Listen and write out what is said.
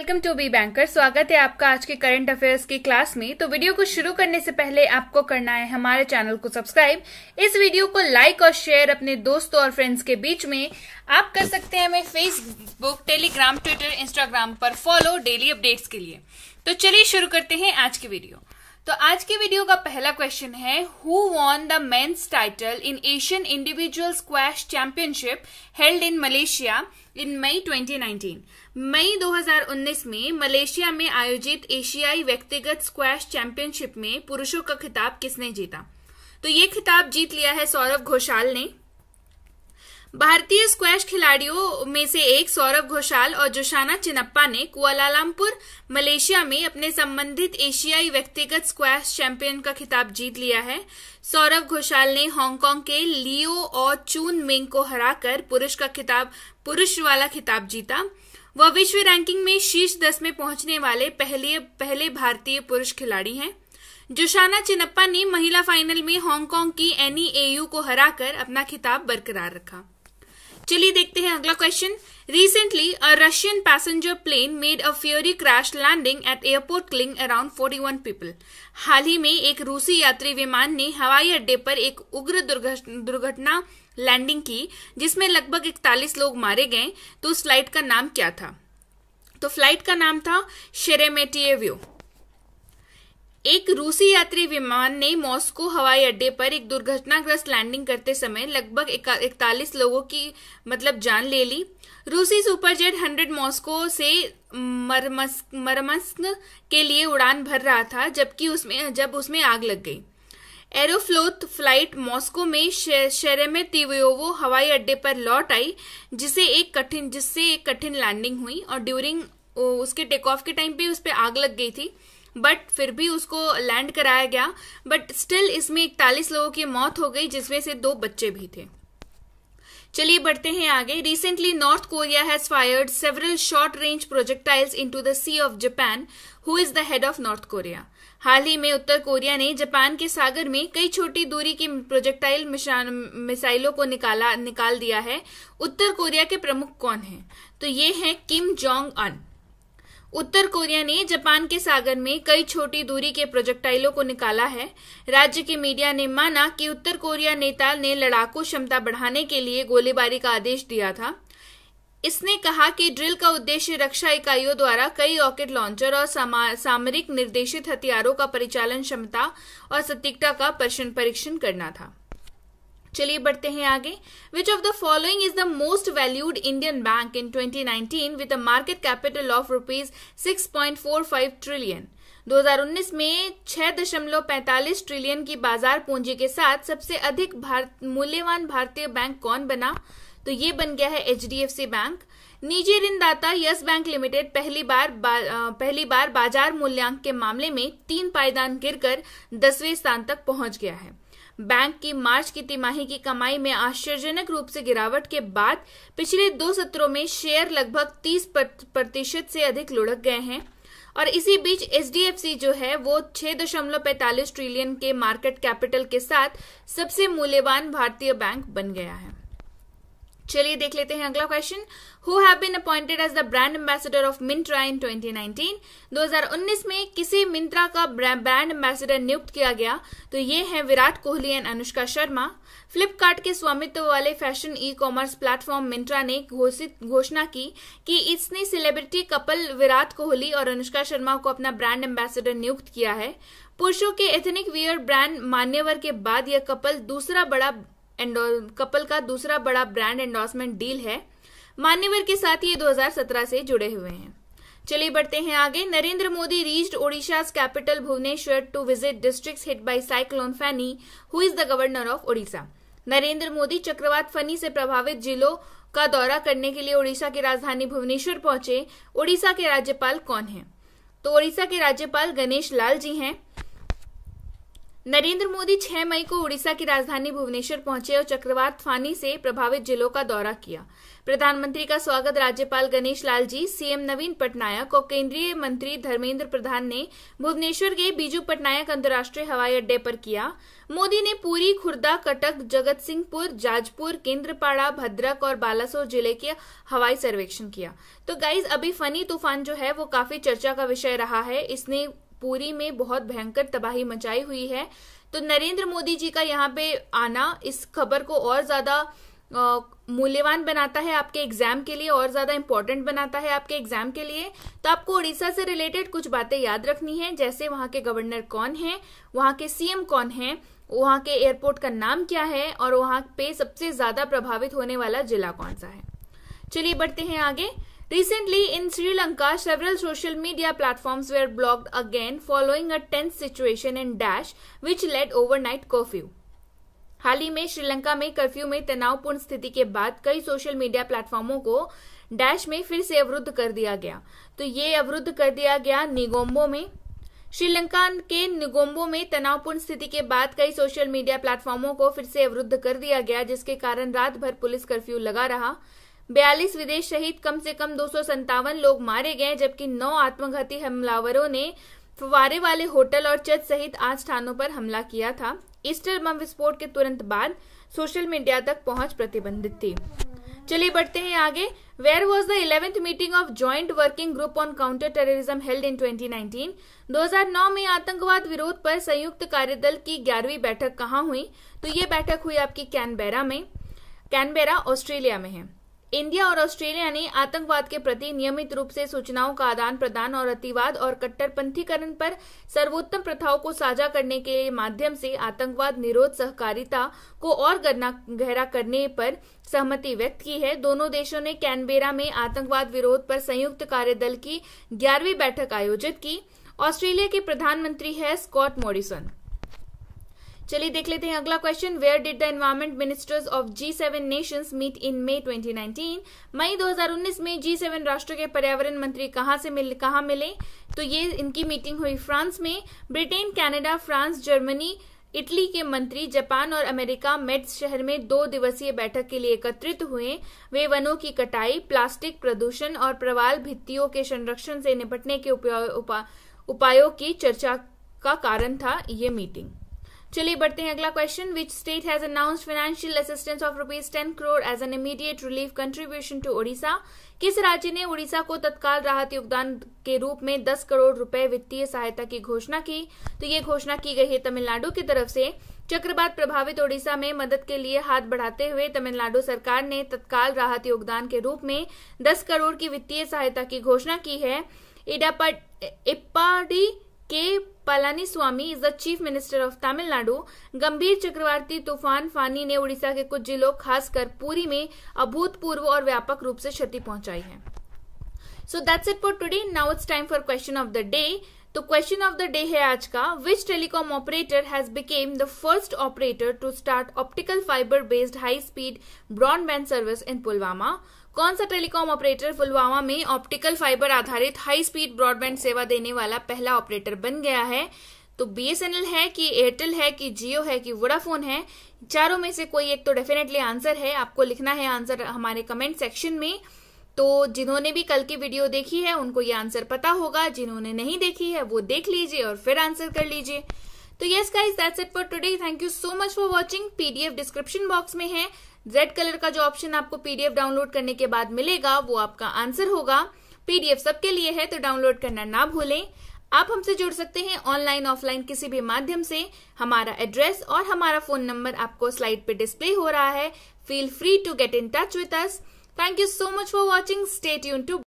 Welcome to be banker स्वागत है आपका आज के करंट अफेयर्स की क्लास में तो वीडियो को शुरू करने से पहले आपको करना है हमारे चैनल को सब्सक्राइब इस वीडियो को लाइक और शेयर अपने दोस्तों और फ्रेंड्स के बीच में आप कर सकते हैं हमें फेसबुक टेलीग्राम ट्विटर इंस्टाग्राम पर फॉलो डेली अपडेट्स के लिए तो चलिए शुरू करते हैं आज की वीडियो तो आज के वीडियो का पहला क्वेश्चन है who won the men's title in Asian individual squash championship held in Malaysia in May 2019 मई 2019 में मलेशिया में आयोजित एशियाई व्यक्तिगत स्क्वैश चैंपियनशिप में पुरुषों का खिताब किसने जीता तो ये खिताब जीत लिया है सौरभ घोषाल ने भारतीय स्क्वैश खिलाड़ियों में से एक सौरभ घोषाल और जोशाना चिनप्पा ने कुआलालमपुर मलेशिया में अपने संबंधित एशियाई व्यक्तिगत स्क्वैश चैंपियन का खिताब जीत लिया है सौरभ घोषाल ने हांगकांग के लियो और चून मिंग को हराकर पुरुष का खिताब पुरुष वाला खिताब जीता वह विश्व रैंकिंग में शीर्ष दस में पहुंचने वाले पहले पहले भारतीय पुरुष खिलाड़ी हैं जोशाना चिनप्पा ने महिला फाइनल में हांगकांग की एनी एयू को हराकर अपना खिताब बरकरार रखा चलिए देखते हैं अगला question recently a Russian passenger plane made a fiery crash landing at airport killing around 41 people हाल ही में एक रूसी यात्री विमान ने हवाई अड्डे पर एक उग्र दुर्घटना लैंडिंग की जिसमें लगभग 41 लोग मारे गए तो उस फ्लाइट का नाम क्या था तो फ्लाइट का नाम था शेरेमेटिएव्यू एक रूसी यात्री विमान ने मॉस्को हवाई अड्डे पर एक दुर्घटनाग्रस्त लैंडिंग करते समय लगभग इकतालीस लोगों की मतलब जान ले ली रूसी सुपरजेट 100 मॉस्को से मरमस्क के लिए उड़ान भर रहा था जबकि उसमें जब उसमें आग लग गई एरोफ्लोत फ्लाइट मॉस्को में शेरेमे शेरेमेतिवोवो हवाई अड्डे पर लौट आई जिसे एक कठिन जिससे एक कठिन लैंडिंग हुई और ड्यूरिंग उसके टेक ऑफ के टाइम पे उस पर आग लग गई थी बट फिर भी उसको लैंड कराया गया बट स्टिल इसमें इकतालीस लोगों की मौत हो गई जिसमें से दो बच्चे भी थे चलिए बढ़ते हैं आगे recently North Korea has fired several short range projectiles into the sea of Japan who is the head of North Korea हाल ही में उत्तर कोरिया ने जापान के सागर में कई छोटी दूरी की प्रोजेक्टाइल मिसाइलों को निकाला निकाल दिया है उत्तर कोरिया के प्रमुख कौन है तो ये है किम जोंग अन उत्तर कोरिया ने जापान के सागर में कई छोटी दूरी के प्रोजेक्टाइलों को निकाला है राज्य के मीडिया ने माना कि उत्तर कोरिया नेता ने लड़ाकू क्षमता बढ़ाने के लिए गोलीबारी का आदेश दिया था इसने कहा कि ड्रिल का उद्देश्य रक्षा इकाइयों द्वारा कई रॉकेट लॉन्चर और सामरिक निर्देशित हथियारों का परिचालन क्षमता और सटीकता का परीक्षण करना था चलिए बढ़ते हैं आगे which of the following is the most valued Indian bank in 2019 with a market capital of rupees 6.45 trillion 2019 में 6.45 ट्रिलियन की बाजार पूंजी के साथ सबसे अधिक भारत मूल्यवान भारतीय बैंक कौन बना तो ये बन गया है एच बैंक निजी ऋणदाता यस बैंक लिमिटेड पहली बार बा, पहली बार बाजार मूल्यांक के मामले में तीन पायदान गिरकर दसवें स्थान तक पहुंच गया है बैंक की मार्च की तिमाही की कमाई में आश्चर्यजनक रूप से गिरावट के बाद पिछले दो सत्रों में शेयर लगभग 30 प्रतिशत से अधिक लुढ़क गए हैं और इसी बीच एच जो है वो 6.45 ट्रिलियन के मार्केट कैपिटल के साथ सबसे मूल्यवान भारतीय बैंक बन गया है चलिए देख लेते हैं अगला question who have been appointed as the brand ambassador of Myntra in 2019 2019 में किसी मिंत्रा का ब्रांड एम्बेसडर नियुक्त किया गया तो ये हैं विराट कोहली एंड अनुष्का शर्मा फ्लिपकार्ट के स्वामित्व वाले fashion e commerce platform Myntra ने घोषित घोषणा की कि इसने सेलिब्रिटी कपल विराट कोहली और अनुष्का शर्मा को अपना ब्रांड एम्बेसडर नियुक्त किया है पुरुषों के एथनिक वियर ब्रांड मान्यवर के बाद यह कपल दूसरा बड़ा कपल का दूसरा बड़ा ब्रांड एंडोर्समेंट डील है मान्यवर के साथ ये 2017 से जुड़े हुए हैं चलिए बढ़ते हैं आगे Narendra Modi reached Odisha capital Bhubaneswar to visit district hit by cyclone Fani who is the governor of Odisha Narendra Modi चक्रवात फनी से प्रभावित जिलों का दौरा करने के लिए ओडिशा की राजधानी भुवनेश्वर पहुंचे ओडिशा के राज्यपाल कौन है तो ओडिशा के राज्यपाल गणेश लाल जी हैं नरेंद्र मोदी 6 मई को उड़ीसा की राजधानी भुवनेश्वर पहुंचे और चक्रवात फानी से प्रभावित जिलों का दौरा किया प्रधानमंत्री का स्वागत राज्यपाल गणेश लाल जी सीएम नवीन पटनायक और केंद्रीय मंत्री धर्मेंद्र प्रधान ने भुवनेश्वर के बीजू पटनायक अंतर्राष्ट्रीय हवाई अड्डे पर किया मोदी ने पूरी खुर्दा कटक जगत सिंहपुर जाजपुर केन्द्रपाड़ा भद्रक और बालासोर जिले के हवाई सर्वेक्षण किया तो गाइज अभी फनी तूफान जो है वो काफी चर्चा का विषय रहा है इसने पूरी में बहुत भयंकर तबाही मचाई हुई है तो नरेंद्र मोदी जी का यहाँ पे आना इस खबर को और ज्यादा मूल्यवान बनाता है आपके एग्जाम के लिए और ज्यादा इम्पोर्टेंट बनाता है आपके एग्जाम के लिए तो आपको उड़ीसा से रिलेटेड कुछ बातें याद रखनी है जैसे वहाँ के गवर्नर कौन है वहाँ के सीएम कौन है वहाँ के एयरपोर्ट का नाम क्या है और वहाँ पे सबसे ज्यादा प्रभावित होने वाला जिला कौन सा है चलिए बढ़ते हैं आगे Recently, in Sri Lanka, several social media platforms were blocked again following a tense situation in Dash, which led overnight curfew. हाल ही में श्रीलंका में कर्फ्यू में तनावपूर्ण स्थिति के बाद कई सोशल मीडिया प्लेटफॉर्मों को डैश में फिर से अवरुद्ध कर दिया गया तो ये अवरुद्ध कर दिया गया निगोम्बो में श्रीलंका के निगोम्बो में तनावपूर्ण स्थिति के बाद कई सोशल मीडिया प्लेटफॉर्मों को फिर से अवरुद्ध कर दिया गया जिसके कारण रात भर पुलिस कर्फ्यू लगा रहा बयालीस विदेश शहीद कम से कम दो लोग मारे गए जबकि नौ आत्मघाती हमलावरों ने फवारे वाले होटल और चर्च सहित आठ स्थानों पर हमला किया था ईस्टर बम विस्फोट के तुरंत बाद सोशल मीडिया तक पहुंच प्रतिबंधित थी चलिए बढ़ते हैं आगे where was the eleventh meeting of joint working group on counter terrorism held in 2019 2009 में आतंकवाद विरोध पर संयुक्त कार्यदल की ग्यारहवीं बैठक कहाँ हुई तो ये बैठक हुई आपकी कैनबेरा में कैनबेरा ऑस्ट्रेलिया में है इंडिया और ऑस्ट्रेलिया ने आतंकवाद के प्रति नियमित रूप से सूचनाओं का आदान प्रदान और अतिवाद और कट्टरपंथीकरण पर सर्वोत्तम प्रथाओं को साझा करने के माध्यम से आतंकवाद निरोध सहकारिता को और गहरा करने पर सहमति व्यक्त की है दोनों देशों ने कैनबेरा में आतंकवाद विरोध पर संयुक्त कार्यदल की ग्यारहवीं बैठक आयोजित की ऑस्ट्रेलिया के प्रधानमंत्री है स्कॉट मॉरिसन चलिए देख लेते हैं अगला question where did the environment ministers of G seven nation meet in May 2019 मई 2019 में जी सेवन राष्ट्रों के पर्यावरण मंत्री कहां से मिल कहां मिले तो ये इनकी मीटिंग हुई फ्रांस में Britain Canada France Germany Italy के मंत्री जापान और अमेरिका मेट्स शहर में दो दिवसीय बैठक के लिए एकत्रित हुए वे वनों की कटाई प्लास्टिक प्रदूषण और प्रवाल भित्तियों के संरक्षण से निपटने के उपा, उपायों की चर्चा का कारण था ये मीटिंग चलिए बढ़ते हैं अगला question which state has announced financial assistance of rupees ten crore as an immediate relief contribution to Odisha किस राज्य ने ओडिशा को तत्काल राहत योगदान के रूप में दस करोड़ रुपए वित्तीय सहायता की घोषणा की तो ये घोषणा की गई है तमिलनाडु की तरफ से चक्रवात प्रभावित ओडिशा में मदद के लिए हाथ बढ़ाते हुए तमिलनाडु सरकार ने तत्काल राहत योगदान के रूप में दस करोड़ की वित्तीय सहायता की घोषणा की है Edappadi K Palaniswami is the chief minister of Tamil Nadu गंभीर चक्रवाती तूफान फानी ने उड़ीसा के कुछ जिलों खासकर पूरी में अभूतपूर्व और व्यापक रूप से क्षति पहुंचाई है so that's it for today now it's time for question of the day तो क्वेश्चन ऑफ द डे है आज का which telecom operator has became the first operator to start optical fibre based high speed broadband service in Pulwama कौन सा telecom operator Pulwama में optical fibre आधारित high speed broadband सेवा देने वाला पहला ऑपरेटर बन गया है तो बीएसएनएल है कि एयरटेल है कि जियो है कि वोडाफोन है चारों में से कोई एक तो डेफिनेटली आंसर है आपको लिखना है आंसर हमारे कमेंट सेक्शन में तो जिन्होंने भी कल की वीडियो देखी है उनको ये आंसर पता होगा जिन्होंने नहीं देखी है वो देख लीजिए और फिर आंसर कर लीजिए तो yes guys that's it for today thank you so much for watching PDF description box में है रेड कलर का जो ऑप्शन आपको पीडीएफ डाउनलोड करने के बाद मिलेगा वो आपका आंसर होगा पीडीएफ सबके लिए है तो डाउनलोड करना ना भूलें आप हमसे जुड़ सकते हैं ऑनलाइन ऑफलाइन किसी भी माध्यम से हमारा एड्रेस और हमारा फोन नंबर आपको स्लाइड पे डिस्प्ले हो रहा है feel free to get in touch with us Thank you so much for watching. Stay tuned to